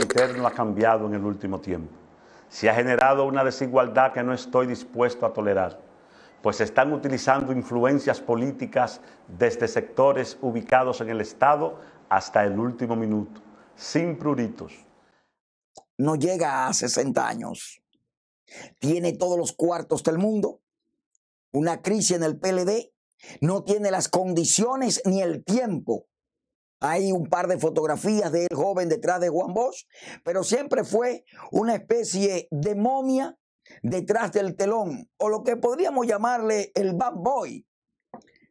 interno ha cambiado en el último tiempo. Se ha generado una desigualdad que no estoy dispuesto a tolerar, pues están utilizando influencias políticas desde sectores ubicados en el Estado hasta el último minuto, sin pruritos. No llega a 60 años. Tiene todos los cuartos del mundo. Una crisis en el PLD. No tiene las condiciones ni el tiempo hay un par de fotografías de él joven detrás de Juan Bosch, pero siempre fue una especie de momia detrás del telón, o lo que podríamos llamarle el bad boy,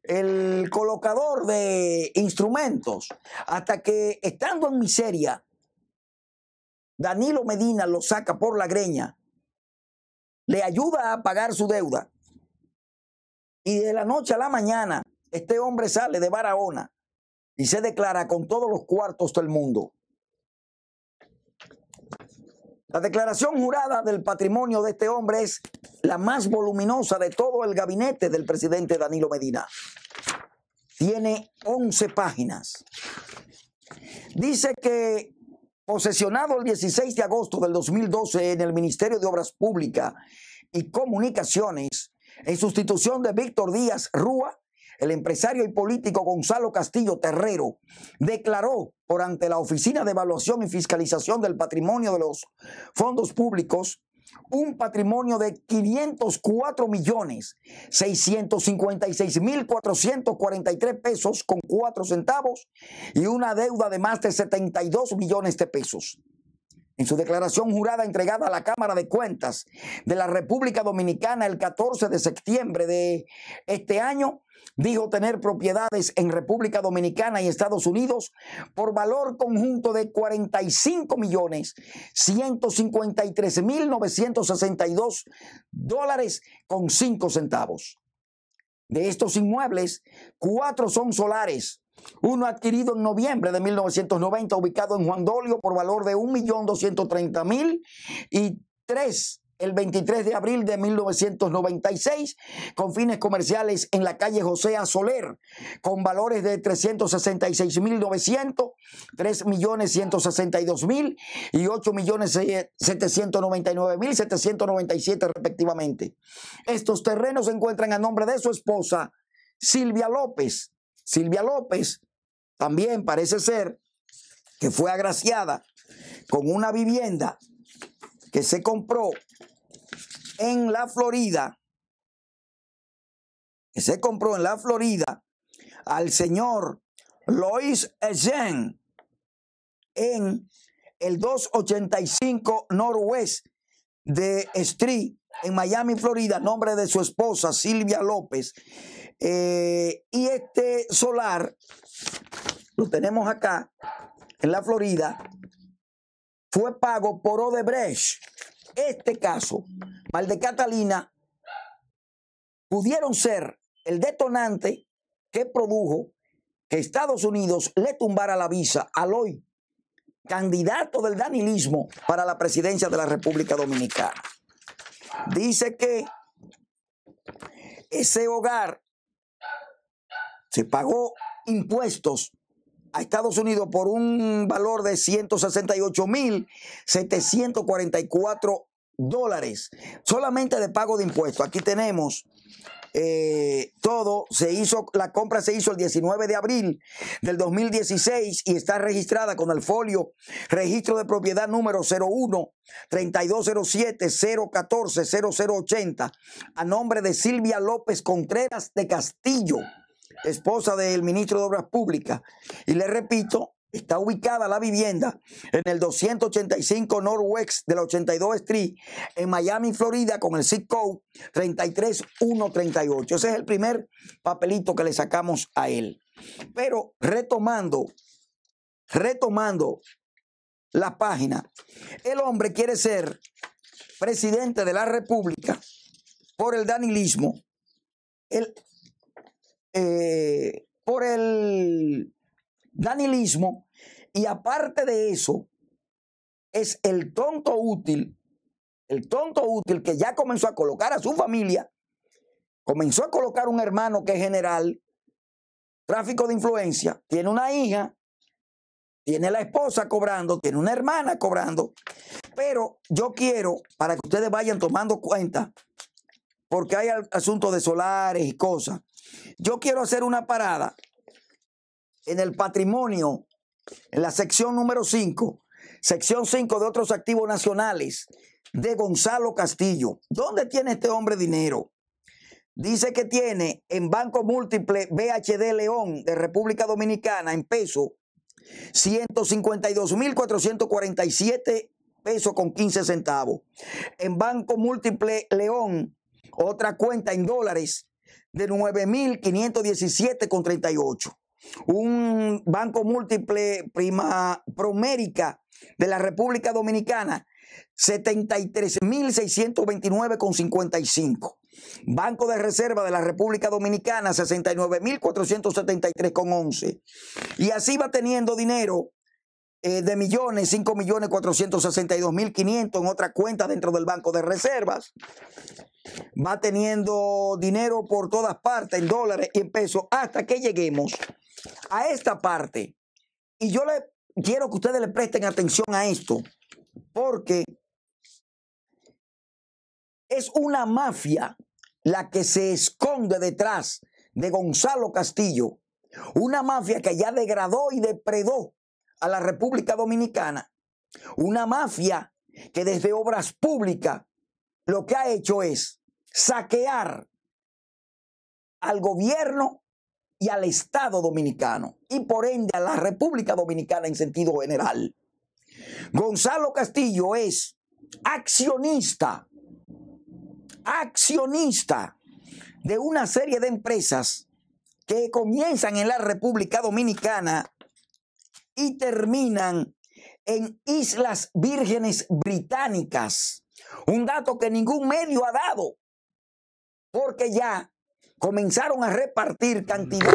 el colocador de instrumentos, hasta que estando en miseria, Danilo Medina lo saca por la greña, le ayuda a pagar su deuda, y de la noche a la mañana, este hombre sale de Barahona y se declara con todos los cuartos del mundo. La declaración jurada del patrimonio de este hombre es la más voluminosa de todo el gabinete del presidente Danilo Medina. Tiene 11 páginas. Dice que posesionado el 16 de agosto del 2012 en el Ministerio de Obras Públicas y Comunicaciones, en sustitución de Víctor Díaz Rúa, el empresario y político Gonzalo Castillo Terrero declaró por ante la Oficina de Evaluación y Fiscalización del Patrimonio de los Fondos Públicos un patrimonio de 504 millones 656 mil pesos con 4 centavos y una deuda de más de 72 millones de pesos. En su declaración jurada entregada a la Cámara de Cuentas de la República Dominicana el 14 de septiembre de este año, dijo tener propiedades en República Dominicana y Estados Unidos por valor conjunto de 45 millones dólares con 5 centavos. De estos inmuebles, cuatro son solares, uno adquirido en noviembre de 1990, ubicado en Juan Dolio por valor de 1.230.000 y tres el 23 de abril de 1996 con fines comerciales en la calle José A. Soler con valores de 366.900, 3.162.000 y 8.799.797 respectivamente. Estos terrenos se encuentran a nombre de su esposa Silvia López, Silvia López también parece ser que fue agraciada con una vivienda que se compró en la Florida, que se compró en la Florida al señor Lois Ejen en el 285 Norwest de Street en Miami, Florida, nombre de su esposa Silvia López. Eh, y este solar lo tenemos acá, en la Florida, fue pago por Odebrecht. Este caso, mal de Catalina, pudieron ser el detonante que produjo que Estados Unidos le tumbara la visa al hoy candidato del danilismo para la presidencia de la República Dominicana dice que ese hogar se pagó impuestos a Estados Unidos por un valor de 168.744 dólares solamente de pago de impuestos. Aquí tenemos eh, todo se hizo, la compra se hizo el 19 de abril del 2016 y está registrada con el folio registro de propiedad número 01 3207 014 0080 a nombre de Silvia López Contreras de Castillo, esposa del ministro de Obras Públicas. Y le repito, está ubicada la vivienda en el 285 Northwest de la 82 Street en Miami, Florida, con el zip code 33138. Ese es el primer papelito que le sacamos a él. Pero retomando, retomando la página, el hombre quiere ser presidente de la República por el danilismo, eh, por el danilismo, y aparte de eso, es el tonto útil, el tonto útil que ya comenzó a colocar a su familia, comenzó a colocar un hermano que es general, tráfico de influencia, tiene una hija, tiene la esposa cobrando, tiene una hermana cobrando, pero yo quiero, para que ustedes vayan tomando cuenta, porque hay asuntos de solares y cosas, yo quiero hacer una parada en el patrimonio, en la sección número 5, sección 5 de otros activos nacionales de Gonzalo Castillo. ¿Dónde tiene este hombre dinero? Dice que tiene en Banco Múltiple BHD León de República Dominicana en peso 152.447 pesos con 15 centavos. En Banco Múltiple León, otra cuenta en dólares de 9.517 con 38 un banco múltiple prima promérica de la República Dominicana, 73.629,55. Banco de Reserva de la República Dominicana, 69.473,11. Y así va teniendo dinero eh, de millones, 5.462.500 millones en otra cuenta dentro del Banco de Reservas. Va teniendo dinero por todas partes, en dólares y en pesos, hasta que lleguemos a esta parte. Y yo le quiero que ustedes le presten atención a esto, porque es una mafia la que se esconde detrás de Gonzalo Castillo, una mafia que ya degradó y depredó a la República Dominicana, una mafia que desde obras públicas lo que ha hecho es saquear al gobierno y al Estado dominicano y por ende a la República Dominicana en sentido general. Gonzalo Castillo es accionista, accionista de una serie de empresas que comienzan en la República Dominicana y terminan en Islas Vírgenes Británicas. Un dato que ningún medio ha dado, porque ya comenzaron a repartir cantidad.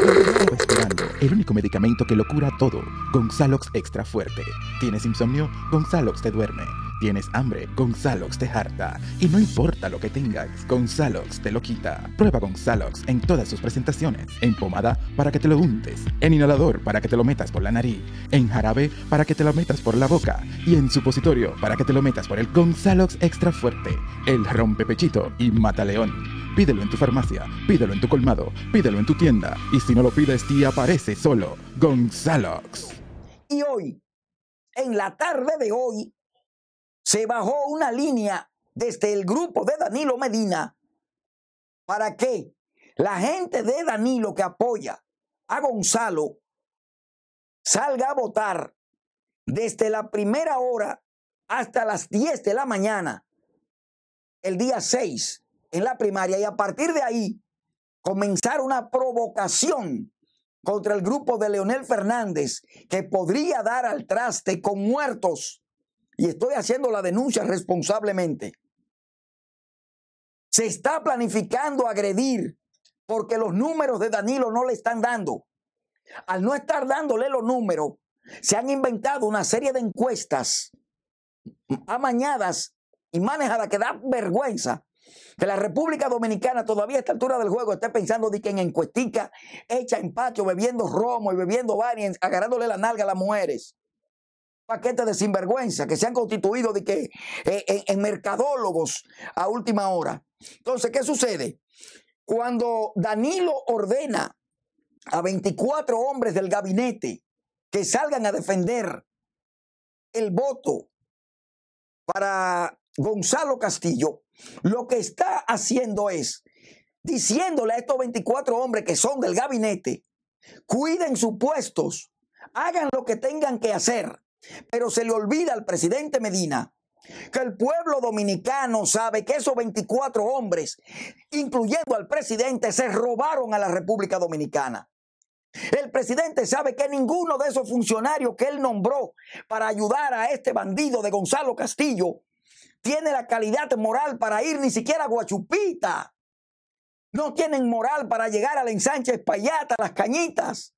Esperando el único medicamento que lo cura todo, Gonzalox Extra Fuerte. ¿Tienes insomnio? Gonzalox te duerme. ¿Tienes hambre? Gonzalox te harta. Y no importa lo que tengas, Gonzalox te lo quita. Prueba Gonzalox en todas sus presentaciones. En pomada para que te lo untes. En inhalador para que te lo metas por la nariz. En jarabe para que te lo metas por la boca. Y en supositorio para que te lo metas por el Gonzalox Extra Fuerte. El rompepechito y mata león. Pídelo en tu farmacia, pídelo en tu colmado, pídelo en tu tienda. Y si no lo pides, ti aparece solo. Gonzalox. Y hoy, en la tarde de hoy, se bajó una línea desde el grupo de Danilo Medina para que la gente de Danilo que apoya a Gonzalo salga a votar desde la primera hora hasta las 10 de la mañana, el día 6 en la primaria y a partir de ahí comenzar una provocación contra el grupo de Leonel Fernández que podría dar al traste con muertos. Y estoy haciendo la denuncia responsablemente. Se está planificando agredir porque los números de Danilo no le están dando. Al no estar dándole los números, se han inventado una serie de encuestas amañadas y manejadas que da vergüenza que la República Dominicana todavía a esta altura del juego esté pensando de que en encuestica, hecha en patio, bebiendo romo y bebiendo varias, agarrándole la nalga a las mujeres. Paquetes de sinvergüenza que se han constituido de que eh, en, en mercadólogos a última hora. Entonces, ¿qué sucede? Cuando Danilo ordena a 24 hombres del gabinete que salgan a defender el voto para Gonzalo Castillo, lo que está haciendo es diciéndole a estos 24 hombres que son del gabinete, cuiden sus puestos, hagan lo que tengan que hacer, pero se le olvida al presidente Medina que el pueblo dominicano sabe que esos 24 hombres, incluyendo al presidente, se robaron a la República Dominicana. El presidente sabe que ninguno de esos funcionarios que él nombró para ayudar a este bandido de Gonzalo Castillo tiene la calidad moral para ir ni siquiera a Guachupita. No tienen moral para llegar a la ensancha Espallata, a las cañitas.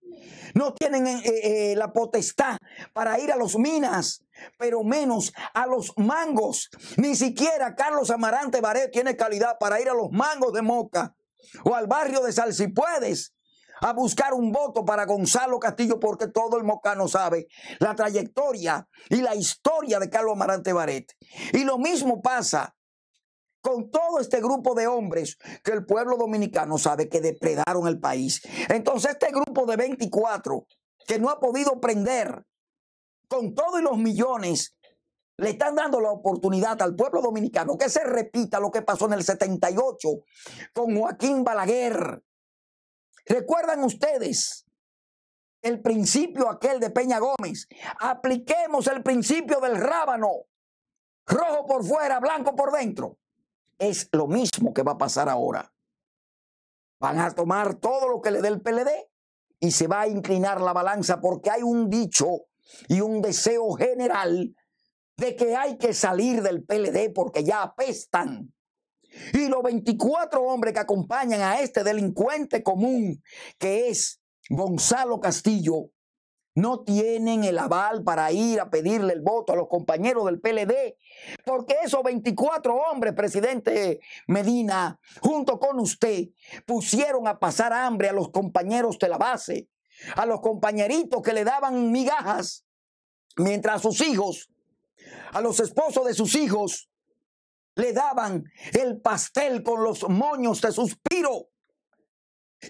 No tienen eh, eh, eh, la potestad para ir a los minas, pero menos a los mangos. Ni siquiera Carlos Amarante Baré tiene calidad para ir a los mangos de Moca o al barrio de Salsipuedes a buscar un voto para Gonzalo Castillo porque todo el mocano sabe la trayectoria y la historia de Carlos Amarante Baret. Y lo mismo pasa con todo este grupo de hombres que el pueblo dominicano sabe que depredaron el país. Entonces este grupo de 24 que no ha podido prender con todos los millones le están dando la oportunidad al pueblo dominicano que se repita lo que pasó en el 78 con Joaquín Balaguer, ¿Recuerdan ustedes el principio aquel de Peña Gómez? Apliquemos el principio del rábano, rojo por fuera, blanco por dentro. Es lo mismo que va a pasar ahora. Van a tomar todo lo que le dé el PLD y se va a inclinar la balanza porque hay un dicho y un deseo general de que hay que salir del PLD porque ya apestan y los 24 hombres que acompañan a este delincuente común, que es Gonzalo Castillo, no tienen el aval para ir a pedirle el voto a los compañeros del PLD, porque esos 24 hombres, presidente Medina, junto con usted, pusieron a pasar hambre a los compañeros de la base, a los compañeritos que le daban migajas, mientras a sus hijos, a los esposos de sus hijos, le daban el pastel con los moños de suspiro.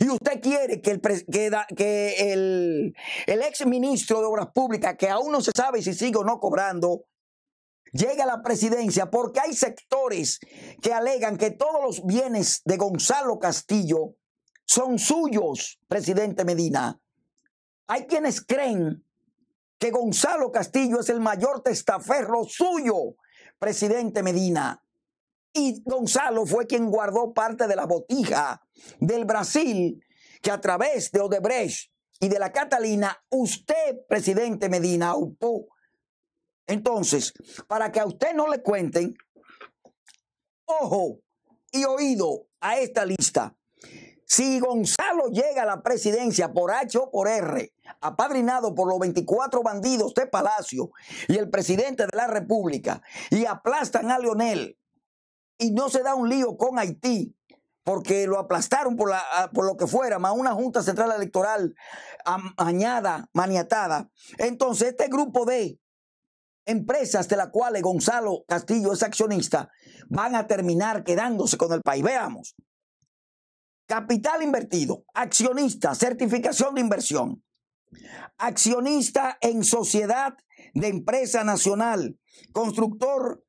Y usted quiere que el, que, el, ex ministro de Obras Públicas, que aún no se sabe si sigue o no cobrando, llegue a la presidencia porque hay sectores que alegan que todos los bienes de Gonzalo Castillo son suyos, presidente Medina. Hay quienes creen que Gonzalo Castillo es el mayor testaferro suyo, presidente Medina. Y Gonzalo fue quien guardó parte de la botija del Brasil que a través de Odebrecht y de la Catalina, usted, presidente Medina, upó. Entonces, para que a usted no le cuenten, ojo y oído a esta lista. Si Gonzalo llega a la presidencia por H o por R, apadrinado por los 24 bandidos de Palacio y el presidente de la República, y aplastan a Leonel, y no se da un lío con Haití porque lo aplastaron por, ah, por lo que fuera, más una Junta Central Electoral añada, maniatada. Entonces, este grupo de empresas de las cuales Gonzalo Castillo es accionista van a terminar quedándose con el país. Veamos. Capital invertido, accionista, certificación de inversión, accionista en sociedad de empresa nacional, constructor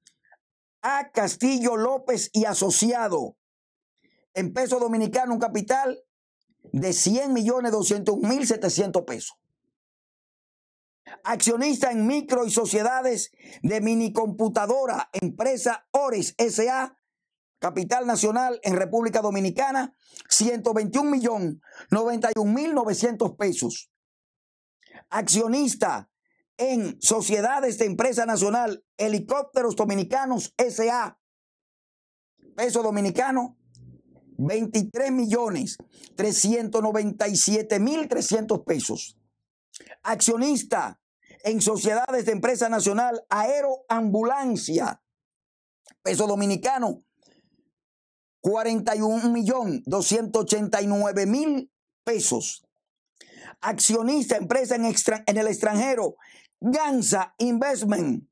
a. Castillo López y asociado. En peso dominicano, un capital de 100 millones 201 mil 700 pesos. Accionista en micro y sociedades de minicomputadora, empresa Ores S.A., capital nacional en República Dominicana, 121 millones 91 mil 900 pesos. Accionista en sociedades de empresa nacional, helicópteros dominicanos SA, peso dominicano, 23 millones 397 mil 300 pesos. Accionista en sociedades de empresa nacional, aeroambulancia, peso dominicano, 41 millón 289 mil pesos. Accionista empresa en, en el extranjero, Gansa Investment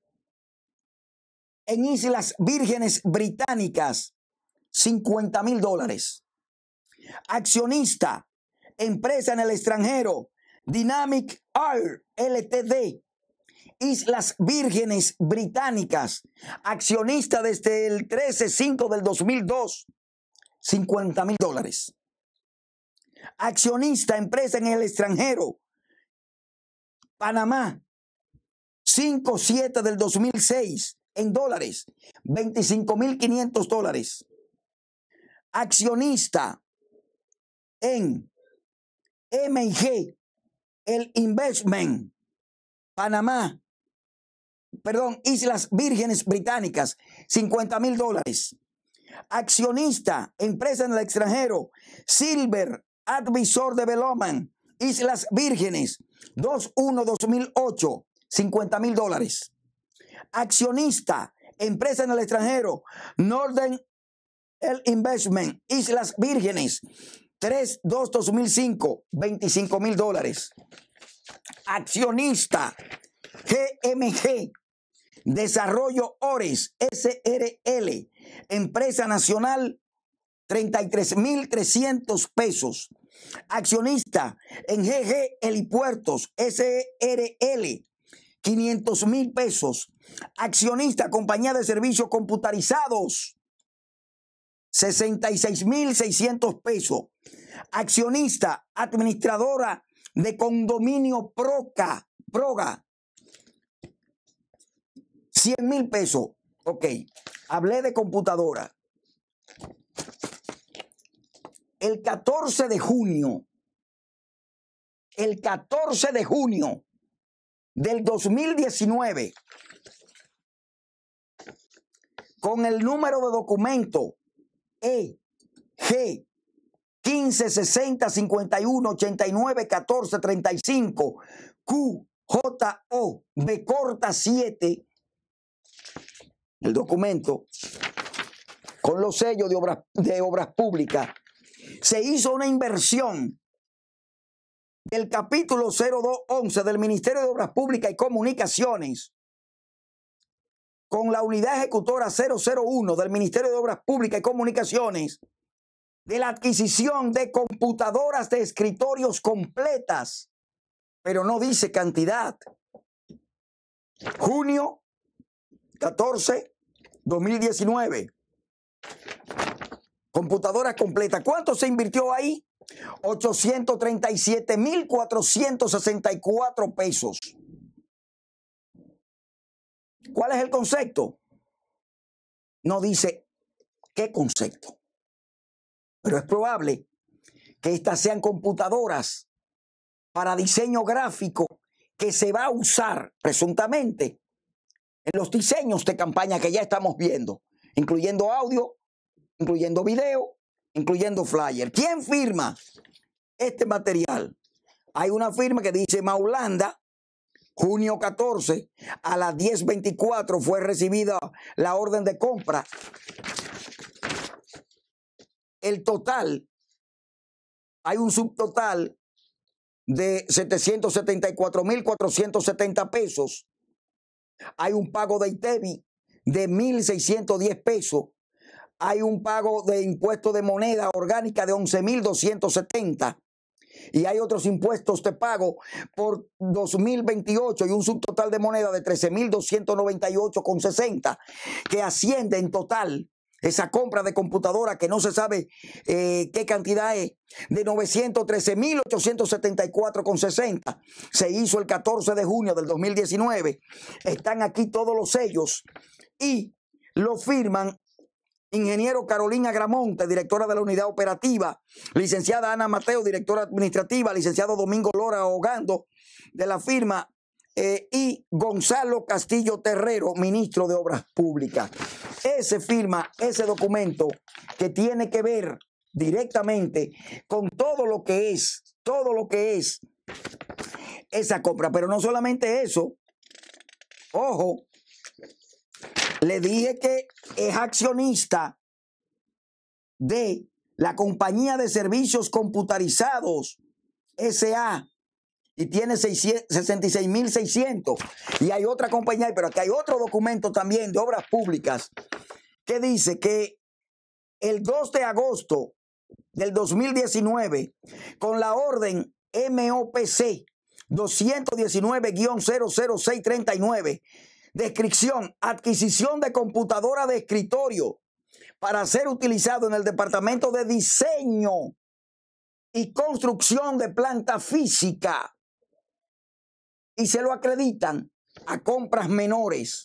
en Islas Vírgenes Británicas, 50 mil dólares. Accionista, empresa en el extranjero, Dynamic R LTD, Islas Vírgenes Británicas, accionista desde el 13-5 del 2002, 50 mil dólares. Accionista, empresa en el extranjero, Panamá, 5.7 del 2006 en dólares, 25.500 dólares. Accionista en MG, el Investment, Panamá, perdón, Islas Vírgenes Británicas, 50 mil dólares. Accionista, empresa en el extranjero, Silver, Advisor de Beloman, Islas Vírgenes, 2-1-2008, 50 mil dólares. Accionista, empresa en el extranjero, Northern El Investment, Islas Vírgenes, 3-2-2005, 25 mil dólares. Accionista, GMG, Desarrollo Ores, SRL, Empresa Nacional, 33,300 pesos. Accionista en GG Helipuertos, SRL, 500 mil pesos. Accionista, compañía de servicios computarizados, 66 mil 600 pesos. Accionista, administradora de condominio Proca, Proga, 100 mil pesos. Ok, hablé de computadora. El 14 de junio, el 14 de junio, del 2019 con el número de documento E, G, 15, 60, 51 89 14 35 Q, J, O, B corta 7 el documento con los sellos de obras, de obras públicas se hizo una inversión del capítulo 0211 del Ministerio de Obras Públicas y Comunicaciones con la unidad ejecutora 001 del Ministerio de Obras Públicas y Comunicaciones de la adquisición de computadoras de escritorios completas, pero no dice cantidad. Junio 14, 2019. Computadora completa. ¿Cuánto se invirtió ahí? 837.464 pesos. ¿Cuál es el concepto? No dice qué concepto. Pero es probable que estas sean computadoras para diseño gráfico que se va a usar presuntamente en los diseños de campaña que ya estamos viendo, incluyendo audio, incluyendo video, incluyendo flyer. ¿Quién firma este material? Hay una firma que dice Maulanda, junio 14, a las 10.24 fue recibida la orden de compra. El total, hay un subtotal de 774.470 pesos. Hay un pago de ITEBI e de 1.610 pesos hay un pago de impuesto de moneda orgánica de 11.270 y hay otros impuestos de pago por 2028 y un subtotal de moneda de 13.298,60 que asciende en total esa compra de computadora que no se sabe eh, qué cantidad es, de 913.874,60. Se hizo el 14 de junio del 2019. Están aquí todos los sellos y lo firman ingeniero Carolina Gramonte, directora de la unidad operativa, licenciada Ana Mateo, directora administrativa, licenciado Domingo Lora Ahogando, de la firma, eh, y Gonzalo Castillo Terrero, ministro de Obras Públicas. Ese firma, ese documento que tiene que ver directamente con todo lo que es, todo lo que es esa compra. Pero no solamente eso, ojo, le dije que es accionista de la compañía de servicios computarizados SA y tiene 66.600. Y hay otra compañía, pero aquí hay otro documento también de obras públicas que dice que el 2 de agosto del 2019, con la orden MOPC 219-00639, Descripción, adquisición de computadora de escritorio para ser utilizado en el departamento de diseño y construcción de planta física. Y se lo acreditan a compras menores.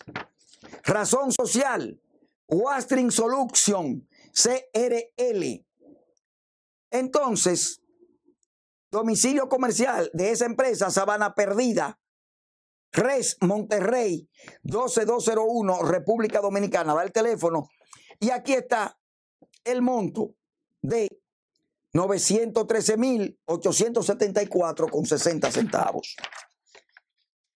Razón social, Wastring Solution, CRL. Entonces, domicilio comercial de esa empresa, Sabana Perdida, Res Monterrey 12201, República Dominicana. Da el teléfono. Y aquí está el monto de 913.874 con 60 centavos.